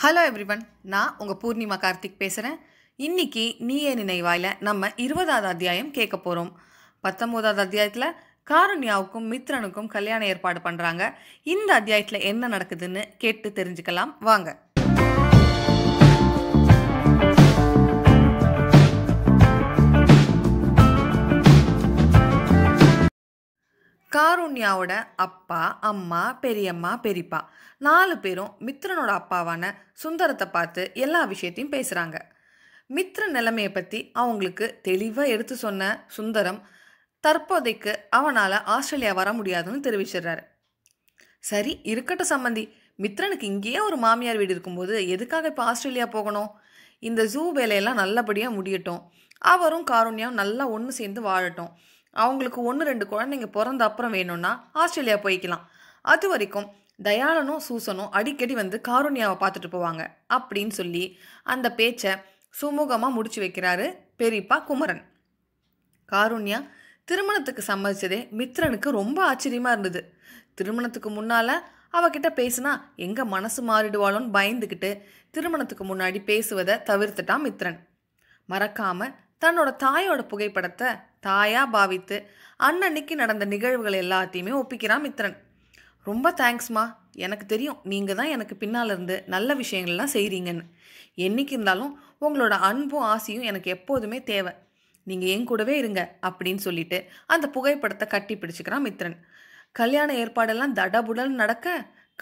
hello everyone நான் உங்கள் பூர்ணிமா கார்த்திக் பேசுகிறேன் இன்றைக்கி நீயே நினைவாயில் நம்ம இருபதாவது அத்தியாயம் கேட்க போகிறோம் பத்தொம்போதாவது அத்தியாயத்தில் காருண்யாவுக்கும் மித்ரனுக்கும் கல்யாணம் ஏற்பாடு பண்ணுறாங்க இந்த அத்தியாயத்தில் என்ன நடக்குதுன்னு கேட்டு தெரிஞ்சுக்கலாம் வாங்க சுகன்யாவோட அப்பா அம்மா பெரியம்மா பெரியப்பா நாலு பேரும் மித்ரனோட அப்பாவான சுந்தரத்தை பார்த்து எல்லா விஷயத்தையும் பேசுகிறாங்க மித்ர நிலைமையை பற்றி அவங்களுக்கு தெளிவாக எடுத்து சொன்ன சுந்தரம் தற்போதைக்கு அவனால் ஆஸ்திரேலியா வர முடியாதுன்னு தெரிவிச்சிடுறாரு சரி இருக்கட்டும் சம்மந்தி மித்ரனுக்கு இங்கேயே ஒரு மாமியார் வீடு இருக்கும்போது எதுக்காக இப்போ ஆஸ்திரேலியா போகணும் இந்த ஜூ வேலையெல்லாம் நல்லபடியாக முடியட்டும் அவரும் காரூண்யாவும் நல்லா ஒன்று சேர்ந்து வாழட்டும் அவங்களுக்கு ஒன்று ரெண்டு குழந்தைங்க பிறந்த அப்புறம் வேணும்னா ஆஸ்திரேலியா போய்க்கலாம் அது வரைக்கும் தயாளனும் சூசனும் அடிக்கடி வந்து காருண்யாவை பார்த்துட்டு போவாங்க அப்படின்னு சொல்லி அந்த பேச்சை சுமூகமாக முடிச்சு வைக்கிறாரு பெரியப்பா குமரன் காருண்யா திருமணத்துக்கு சம்மதிச்சதே மித்ரனுக்கு ரொம்ப ஆச்சரியமாக இருந்தது திருமணத்துக்கு முன்னால் அவகிட்ட பேசுனா எங்கே மனசு மாறிடுவாளோன்னு பயந்துக்கிட்டு திருமணத்துக்கு முன்னாடி பேசுவதை தவிர்த்துட்டான் மித்ரன் மறக்காமல் தன்னோட தாயோட புகைப்படத்தை தாயாக பாவித்து அன்னன்னைக்கு நடந்த நிகழ்வுகள் எல்லாத்தையுமே ஒப்பிக்கிறான் மித்ரன் ரொம்ப தேங்க்ஸ்மா எனக்கு தெரியும் நீங்கள் தான் எனக்கு பின்னால இருந்து நல்ல விஷயங்கள்லாம் செய்கிறீங்கன்னு என்றைக்கு இருந்தாலும் உங்களோட அன்பும் ஆசையும் எனக்கு எப்போதுமே தேவை நீங்கள் என் கூடவே இருங்க அப்படின்னு சொல்லிட்டு அந்த புகைப்படத்தை கட்டி பிடிச்சிக்கிறான் மித்ரன் கல்யாண ஏற்பாடெல்லாம் தடபுடல் நடக்க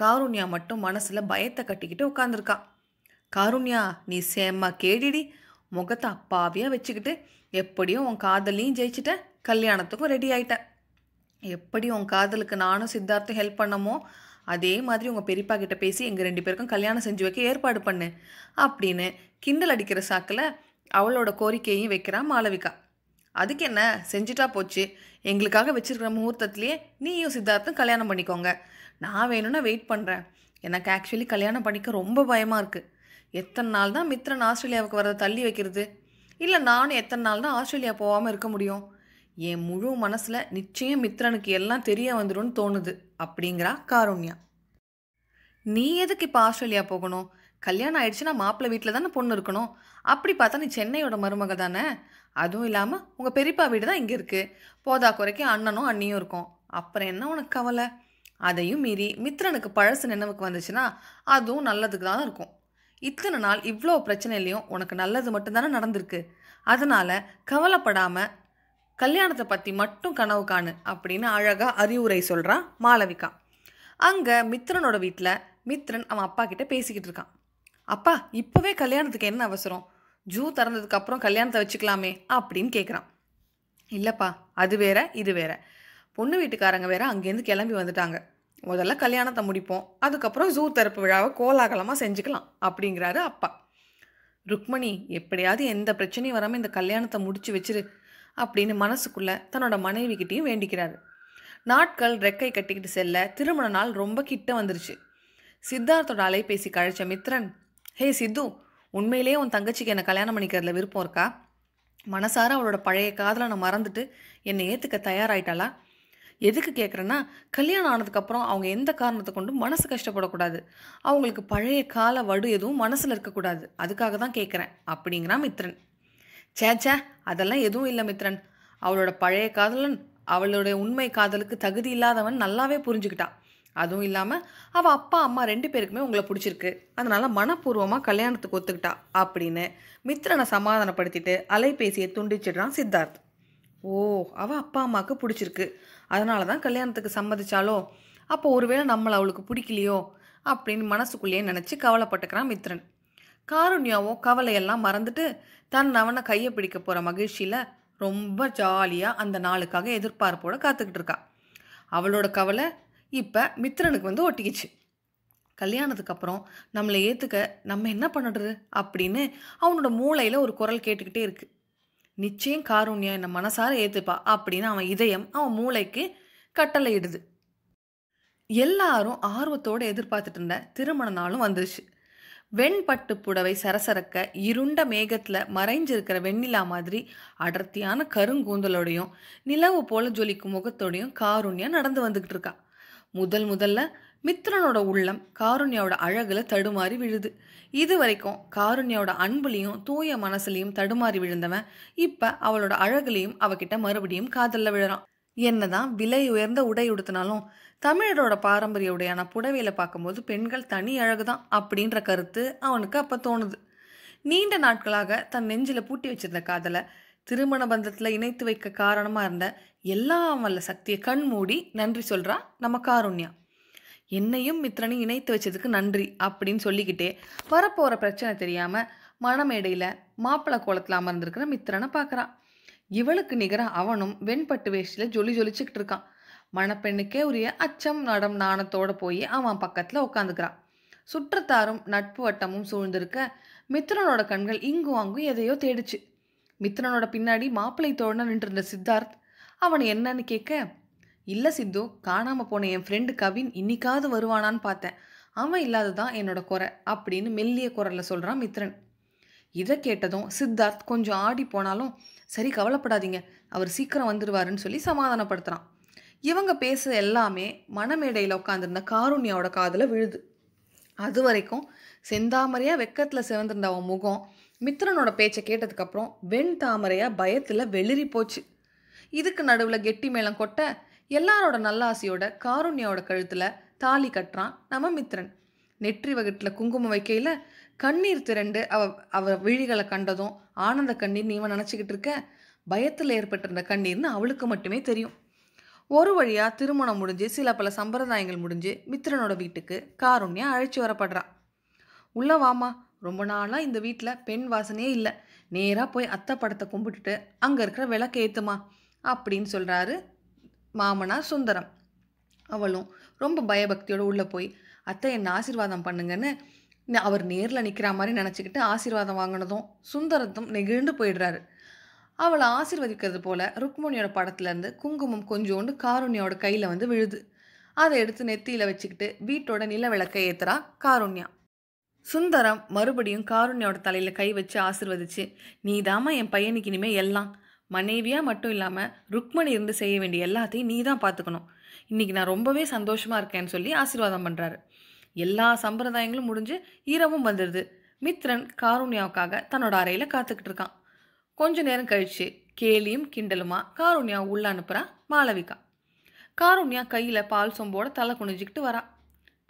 காருண்யா மட்டும் மனசில் பயத்தை கட்டிக்கிட்டு உட்காந்துருக்கா காருண்யா நீ சேம்மா கேடிடி முகத்தை அப்பாவியாக வச்சுக்கிட்டு எப்படியும் உன் காதலையும் ஜெயிச்சிட்டேன் கல்யாணத்துக்கும் ரெடி ஆகிட்டேன் எப்படி உன் காதலுக்கு நானும் சித்தார்த்தும் ஹெல்ப் பண்ணமோ அதே மாதிரி உங்கள் பெரியப்பா கிட்ட பேசி எங்கள் ரெண்டு பேருக்கும் கல்யாணம் செஞ்சு வைக்க ஏற்பாடு பண்ணு அப்படின்னு கிண்டல் அடிக்கிற சாக்கில் அவளோட கோரிக்கையும் வைக்கிறான் மாளவிகா அதுக்கு என்ன செஞ்சுட்டா போச்சு எங்களுக்காக வச்சுருக்கிற முகூர்த்தத்துலேயே நீயும் சித்தார்த்தும் கல்யாணம் பண்ணிக்கோங்க நான் வேணும்னா வெயிட் பண்ணுறேன் எனக்கு ஆக்சுவலி கல்யாணம் பண்ணிக்க ரொம்ப பயமாக இருக்குது எத்தனை நாள் தான் மித்ரன் ஆஸ்திரேலியாவுக்கு வரதை தள்ளி வைக்கிறது இல்லை நானும் எத்தனை நாள் தான் ஆஸ்திரேலியா போகாமல் இருக்க முடியும் என் முழு மனசில் நிச்சயம் மித்ரனுக்கு எல்லாம் தெரிய வந்துடும் தோணுது அப்படிங்கிறா காருண்யா நீ எதுக்கு இப்போ ஆஸ்திரேலியா போகணும் கல்யாணம் ஆயிடுச்சுன்னா மாப்பிள்ளை வீட்டில் தானே பொண்ணு இருக்கணும் அப்படி பார்த்தா நீ சென்னையோட மருமக தானே அதுவும் இல்லாமல் உங்கள் பெரியப்பா வீடு தான் இங்கே இருக்குது போதா குறைக்கு அண்ணனும் அண்ணியும் இருக்கும் அப்புறம் என்ன உனக்கு கவலை அதையும் மீறி மித்ரனுக்கு பழசு நினைவுக்கு வந்துச்சுன்னா அதுவும் நல்லதுக்கு தான் இருக்கும் இத்தனை நாள் இவ்வளோ பிரச்சனையிலையும் உனக்கு நல்லது மட்டும்தானே நடந்திருக்கு அதனால் கவலைப்படாமல் கல்யாணத்தை பற்றி மட்டும் கனவு காணு அப்படின்னு அழகாக அறிவுரை சொல்கிறான் மாளவிகா அங்கே மித்ரனோட வீட்டில் மித்ரன் அவன் அப்பா கிட்ட பேசிக்கிட்டு இருக்கான் அப்பா இப்போவே கல்யாணத்துக்கு என்ன அவசரம் ஜூ திறந்ததுக்கப்புறம் கல்யாணத்தை வச்சுக்கலாமே அப்படின்னு கேட்குறான் இல்லைப்பா அது வேற இது வேற பொண்ணு வீட்டுக்காரங்க வேற அங்கேருந்து கிளம்பி வந்துட்டாங்க முதல்ல கல்யாணத்தை முடிப்போம் அதுக்கப்புறம் ஜூ தரப்பு விழாவை கோலாகலமாக செஞ்சுக்கலாம் அப்படிங்கிறாரு அப்பா ருக்மணி எப்படியாவது எந்த பிரச்சனையும் வராமல் இந்த கல்யாணத்தை முடிச்சு வச்சிரு அப்படின்னு மனசுக்குள்ளே தன்னோட கிட்டேயும் வேண்டிக்கிறாரு நாட்கள் ரெக்கை கட்டிக்கிட்டு செல்ல திருமண நாள் ரொம்ப கிட்ட வந்துருச்சு சித்தார்த்தோட அலைபேசி கழிச்ச மித்ரன் ஹே சித்து உண்மையிலேயே உன் தங்கச்சிக்கு என்னை கல்யாணம் பண்ணிக்கிறதுல விருப்பம் இருக்கா மனசார அவளோட பழைய காதலை நான் மறந்துட்டு என்னை ஏற்றுக்க தயாராயிட்டாளா எதுக்கு கேட்குறேன்னா கல்யாணம் ஆனதுக்கப்புறம் அவங்க எந்த காரணத்தை கொண்டும் மனசு கஷ்டப்படக்கூடாது அவங்களுக்கு பழைய கால வடு எதுவும் மனசில் இருக்கக்கூடாது அதுக்காக தான் கேட்குறேன் அப்படிங்கிறான் மித்ரன் சேச்சே அதெல்லாம் எதுவும் இல்லை மித்ரன் அவளோட பழைய காதலன் அவளுடைய உண்மை காதலுக்கு தகுதி இல்லாதவன் நல்லாவே புரிஞ்சுக்கிட்டான் அதுவும் இல்லாமல் அவள் அப்பா அம்மா ரெண்டு பேருக்குமே உங்களை பிடிச்சிருக்கு அதனால் மனப்பூர்வமாக கல்யாணத்துக்கு ஒத்துக்கிட்டா அப்படின்னு மித்ரனை சமாதானப்படுத்திட்டு அலைபேசியை துண்டிச்சிடுறான் சித்தார்த் ஓ அவள் அப்பா அம்மாவுக்கு பிடிச்சிருக்கு அதனால தான் கல்யாணத்துக்கு சம்மதிச்சாலோ அப்போ ஒருவேளை நம்மளை அவளுக்கு பிடிக்கலையோ அப்படின்னு மனசுக்குள்ளேயே நினச்சி கவலைப்பட்டுக்கிறான் மித்ரன் காருண்யாவோ கவலையெல்லாம் மறந்துட்டு தன் அவனை கையை பிடிக்க போகிற மகிழ்ச்சியில் ரொம்ப ஜாலியாக அந்த நாளுக்காக எதிர்பார்ப்போடு காத்துக்கிட்டு இருக்கா அவளோட கவலை இப்போ மித்ரனுக்கு வந்து ஒட்டிக்கிச்சு கல்யாணத்துக்கு அப்புறம் நம்மளை ஏற்றுக்க நம்ம என்ன பண்ணுறது அப்படின்னு அவனோட மூளையில் ஒரு குரல் கேட்டுக்கிட்டே இருக்குது நிச்சயம் காருண்யா என்னை மனசார ஏற்றுப்பா அப்படின்னு அவன் இதயம் அவன் மூளைக்கு கட்டளையிடுது எல்லாரும் ஆர்வத்தோடு எதிர்பார்த்துட்டு இருந்த திருமண நாளும் வந்துருச்சு வெண்பட்டு புடவை சரசரக்க இருண்ட மேகத்தில் மறைஞ்சிருக்கிற வெண்ணிலா மாதிரி அடர்த்தியான கருங்கூந்தலோடையும் நிலவு போல ஜொலிக்கும் முகத்தோடையும் காருண்யா நடந்து வந்துக்கிட்டு இருக்கா முதல் முதல்ல மித்ரனோட உள்ளம் காருண்யாவோட அழகில் தடுமாறி விழுது இது வரைக்கும் காருண்யாவோட அன்புலையும் தூய மனசுலையும் தடுமாறி விழுந்தவன் இப்போ அவளோட அழகுலையும் அவகிட்ட மறுபடியும் காதலில் விழுறான் என்னதான் விலை உயர்ந்த உடை உடுத்தினாலும் தமிழரோட பாரம்பரிய உடையான புடவையில பார்க்கும்போது பெண்கள் தனி அழகுதான் அப்படின்ற கருத்து அவனுக்கு அப்போ தோணுது நீண்ட நாட்களாக தன் நெஞ்சில் பூட்டி வச்சிருந்த காதலை திருமண பந்தத்தில் இணைத்து வைக்க காரணமாக இருந்த எல்லாம் வல்ல சக்தியை கண் மூடி நன்றி சொல்றா நம்ம காருண்யா என்னையும் மித்ரனையும் இணைத்து வச்சதுக்கு நன்றி அப்படின்னு சொல்லிக்கிட்டே வரப்போகிற பிரச்சனை தெரியாமல் மணமேடையில் மாப்பிள்ளை கோலத்தில் அமர்ந்திருக்கிற மித்ரனை பார்க்குறான் இவளுக்கு நிகராக அவனும் வெண்பட்டு வேஷ்டியில் ஜொலி ஜொலிச்சுக்கிட்டு இருக்கான் மணப்பெண்ணுக்கே உரிய அச்சம் நடம் நாணத்தோடு போய் அவன் பக்கத்தில் உட்காந்துக்கிறான் சுற்றத்தாரும் நட்பு வட்டமும் சூழ்ந்திருக்க மித்ரனோட கண்கள் இங்கும் அங்கும் எதையோ தேடிச்சு மித்ரனோட பின்னாடி மாப்பிள்ளை தோழன நின்றிருந்த சித்தார்த் அவன் என்னன்னு கேட்க இல்லை சித்து காணாமல் போன என் ஃப்ரெண்டு கவின் இன்னிக்காவது வருவானான்னு பார்த்தேன் அவன் இல்லாததான் என்னோட குறை அப்படின்னு மெல்லிய குரலில் சொல்கிறான் மித்ரன் இதை கேட்டதும் சித்தார்த் கொஞ்சம் ஆடி போனாலும் சரி கவலைப்படாதீங்க அவர் சீக்கிரம் வந்துடுவாருன்னு சொல்லி சமாதானப்படுத்துகிறான் இவங்க பேச எல்லாமே மனமேடையில் உட்காந்துருந்த காருண்யாவோட காதில் விழுது அது வரைக்கும் செந்தாமரையாக வெக்கத்தில் சிவந்திருந்த அவன் முகம் மித்ரனோட பேச்சை கேட்டதுக்கப்புறம் வெண் தாமரையாக பயத்தில் வெளிரி போச்சு இதுக்கு நடுவில் கெட்டி மேளம் கொட்ட எல்லாரோட நல்லாசியோட காருண்யாவோட கழுத்தில் தாலி கட்டுறான் நம்ம மித்ரன் நெற்றி வகுட்டில் குங்குமம் வைக்கையில் கண்ணீர் திரண்டு அவ அவ விழிகளை கண்டதும் ஆனந்த கண்ணீர் நீவன் நினச்சிக்கிட்டு இருக்க பயத்தில் ஏற்பட்டிருந்த கண்ணீர்னு அவளுக்கு மட்டுமே தெரியும் ஒரு வழியாக திருமணம் முடிஞ்சு சில பல சம்பிரதாயங்கள் முடிஞ்சு மித்ரனோட வீட்டுக்கு காருண்யா அழைச்சி வரப்படுறான் உள்ள வாமா ரொம்ப நாளாக இந்த வீட்டில் பெண் வாசனையே இல்லை நேராக போய் அத்தை படத்தை கும்பிட்டுட்டு அங்கே இருக்கிற விளக்கு ஏற்றுமா அப்படின்னு சொல்கிறாரு மாமனா சுந்தரம் அவளும் ரொம்ப பயபக்தியோடு உள்ளே போய் அத்தை என்னை ஆசீர்வாதம் பண்ணுங்கன்னு அவர் நேரில் நிற்கிற மாதிரி நினச்சிக்கிட்டு ஆசீர்வாதம் வாங்கினதும் சுந்தரத்தும் நெகிழ்ந்து போயிடுறாரு அவளை ஆசீர்வதிக்கிறது போல் ருக்மணியோட படத்துலேருந்து குங்குமம் கொஞ்சோண்டு காருண்யாவோட கையில் வந்து விழுது அதை எடுத்து நெத்தியில் வச்சுக்கிட்டு வீட்டோட நில விளக்கை ஏற்றுறா காருண்யா சுந்தரம் மறுபடியும் காருண்யாவோட தலையில் கை வச்சு ஆசிர்வதிச்சு நீ தாமா என் பையனுக்கு இனிமேல் எல்லாம் மனைவியாக மட்டும் இல்லாமல் ருக்மணி இருந்து செய்ய வேண்டிய எல்லாத்தையும் நீ தான் பார்த்துக்கணும் இன்றைக்கி நான் ரொம்பவே சந்தோஷமாக இருக்கேன்னு சொல்லி ஆசீர்வாதம் பண்ணுறாரு எல்லா சம்பிரதாயங்களும் முடிஞ்சு ஈரமும் வந்துடுது மித்ரன் காருண்யாவுக்காக தன்னோட அறையில் காத்துக்கிட்டு இருக்கான் கொஞ்ச நேரம் கழித்து கேலியும் கிண்டலுமா காருண்யா உள்ள அனுப்புறா மாளவிகா காருண்யா கையில் பால் சொம்போட தலை குனிஞ்சிக்கிட்டு வரா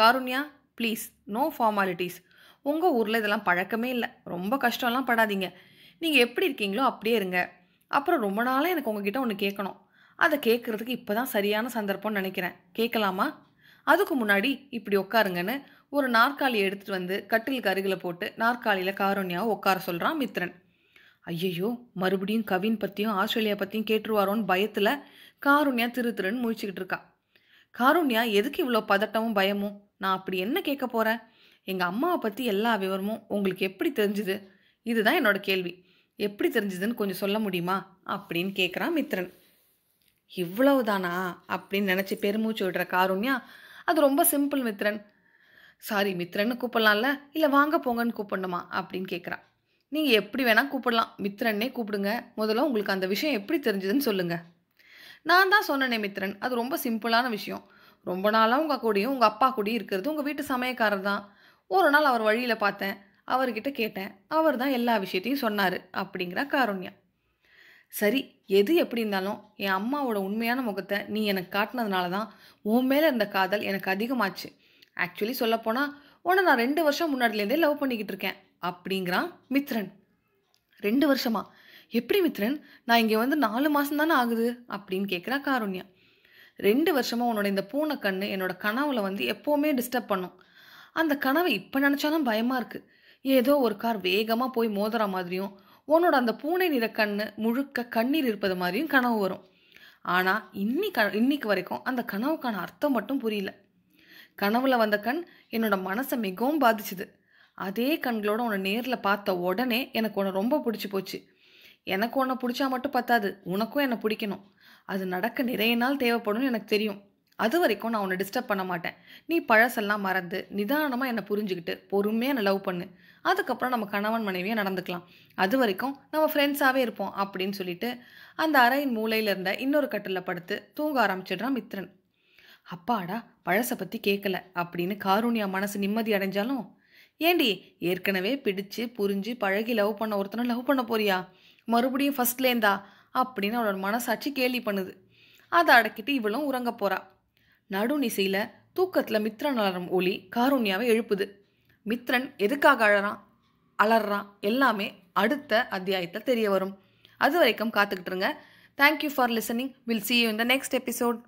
காருண்யா ப்ளீஸ் நோ ஃபார்மாலிட்டிஸ் உங்கள் ஊரில் இதெல்லாம் பழக்கமே இல்லை ரொம்ப கஷ்டம்லாம் படாதீங்க நீங்கள் எப்படி இருக்கீங்களோ அப்படியே இருங்க அப்புறம் ரொம்ப நாளாக எனக்கு உங்ககிட்ட ஒன்று கேட்கணும் அதை கேட்குறதுக்கு இப்போ தான் சரியான சந்தர்ப்பம்னு நினைக்கிறேன் கேட்கலாமா அதுக்கு முன்னாடி இப்படி உட்காருங்கன்னு ஒரு நாற்காலி எடுத்துகிட்டு வந்து கட்டிலுக்கு அருகில் போட்டு நாற்காலியில் காரோன்யாவை உட்கார சொல்கிறான் மித்ரன் ஐயையோ மறுபடியும் கவின் பற்றியும் ஆஸ்திரேலியா பற்றியும் கேட்டுருவாரோன்னு பயத்தில் காருண்யா திரு திருன்னு முழிச்சுக்கிட்டு இருக்கா காருண்யா எதுக்கு இவ்வளோ பதட்டமும் பயமும் நான் அப்படி என்ன கேட்க போகிறேன் எங்கள் அம்மாவை பற்றி எல்லா விவரமும் உங்களுக்கு எப்படி தெரிஞ்சுது இதுதான் என்னோட கேள்வி எப்படி தெரிஞ்சதுன்னு கொஞ்சம் சொல்ல முடியுமா அப்படின்னு கேட்குறான் மித்ரன் இவ்வளவுதானா அப்படின்னு நினச்சி பெருமூச்சு விடுற காருண்யா அது ரொம்ப சிம்பிள் மித்ரன் சாரி மித்ரன்னு கூப்பிடலாம்ல இல்லை வாங்க போங்கன்னு கூப்பிடணுமா அப்படின்னு கேட்குறான் நீங்கள் எப்படி வேணால் கூப்பிடலாம் மித்ரன்னே கூப்பிடுங்க முதல்ல உங்களுக்கு அந்த விஷயம் எப்படி தெரிஞ்சதுன்னு சொல்லுங்கள் நான் தான் சொன்னனே மித்ரன் அது ரொம்ப சிம்பிளான விஷயம் ரொம்ப நாளாக உங்கள் கூடயும் உங்கள் அப்பா கூடயும் இருக்கிறது உங்கள் வீட்டு சமயக்காரர் தான் ஒரு நாள் அவர் வழியில் பார்த்தேன் அவர்கிட்ட கேட்டேன் அவர் தான் எல்லா விஷயத்தையும் சொன்னார் அப்படிங்கிறா காரூண்யா சரி எது எப்படி இருந்தாலும் என் அம்மாவோட உண்மையான முகத்தை நீ எனக்கு காட்டினதுனால தான் உன் மேலே இருந்த காதல் எனக்கு அதிகமாச்சு ஆக்சுவலி சொல்லப்போனால் உன்னை நான் ரெண்டு வருஷம் முன்னாடிலேருந்தே லவ் பண்ணிக்கிட்டு இருக்கேன் அப்படிங்கிறான் மித்ரன் ரெண்டு வருஷமா எப்படி மித்ரன் நான் இங்கே வந்து நாலு மாதம் தானே ஆகுது அப்படின்னு கேட்குறா காரண்யா ரெண்டு வருஷமாக உன்னோட இந்த பூனை கண்ணு என்னோட கனவுல வந்து எப்போவுமே டிஸ்டர்ப் பண்ணும் அந்த கனவை இப்போ நினச்சாலும் பயமாக இருக்குது ஏதோ ஒரு கார் வேகமாக போய் மோதுற மாதிரியும் உன்னோட அந்த பூனை நிற கண்ணு முழுக்க கண்ணீர் இருப்பது மாதிரியும் கனவு வரும் ஆனால் இன்னி க இன்னைக்கு வரைக்கும் அந்த கனவுக்கான அர்த்தம் மட்டும் புரியல கனவுல வந்த கண் என்னோட மனசை மிகவும் பாதிச்சுது அதே கண்களோட உன்னை நேரில் பார்த்த உடனே எனக்கு உன்னை ரொம்ப பிடிச்சி போச்சு எனக்கு உன்னை பிடிச்சா மட்டும் பத்தாது உனக்கும் என்னை பிடிக்கணும் அது நடக்க நிறைய நாள் தேவைப்படும் எனக்கு தெரியும் அது வரைக்கும் நான் உன்னை டிஸ்டர்ப் பண்ண மாட்டேன் நீ பழசெல்லாம் மறந்து நிதானமாக என்னை புரிஞ்சுக்கிட்டு பொறுமையாக நான் லவ் பண்ணு அதுக்கப்புறம் நம்ம கணவன் மனைவியாக நடந்துக்கலாம் அது வரைக்கும் நம்ம ஃப்ரெண்ட்ஸாகவே இருப்போம் அப்படின்னு சொல்லிட்டு அந்த அறையின் மூலையில் இருந்த இன்னொரு கட்டில் படுத்து தூங்க ஆரம்பிச்சிடுறான் மித்ரன் அப்பாடா பழசை பற்றி கேட்கல அப்படின்னு காரூணியா மனசு நிம்மதி அடைஞ்சாலும் ஏண்டி ஏற்கனவே பிடிச்சு புரிஞ்சு பழகி லவ் பண்ண ஒருத்தனை லவ் பண்ண போறியா மறுபடியும் ஃபஸ்ட்லேருந்தா அப்படின்னு அவளோட மனசாட்சி கேலி பண்ணுது அதை அடக்கிட்டு இவளும் உறங்க போறா நடுநிசையில் தூக்கத்தில் மித்ரன் அலறும் ஒளி காரூன்யாவை எழுப்புது மித்ரன் எதுக்காக அழறான் அலறான் எல்லாமே அடுத்த அத்தியாயத்தில் தெரிய வரும் அது வரைக்கும் காத்துக்கிட்டுருங்க thank you for listening will see you இந்த நெக்ஸ்ட் எபிசோட்